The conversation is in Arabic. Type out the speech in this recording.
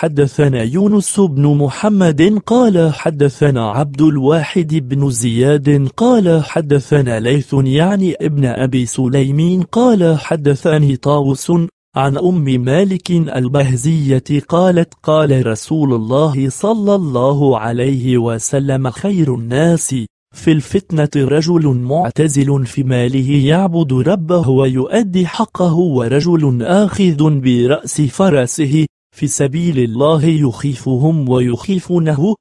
حدثنا يونس بن محمد قال حدثنا عبد الواحد بن زياد قال حدثنا ليث يعني ابن أبي سليمين قال حدثني طاوس عن أم مالك البهزية قالت قال رسول الله صلى الله عليه وسلم خير الناس في الفتنة رجل معتزل في ماله يعبد ربه ويؤدي حقه ورجل آخذ برأس فرسه في سبيل الله يخيفهم ويخيفونه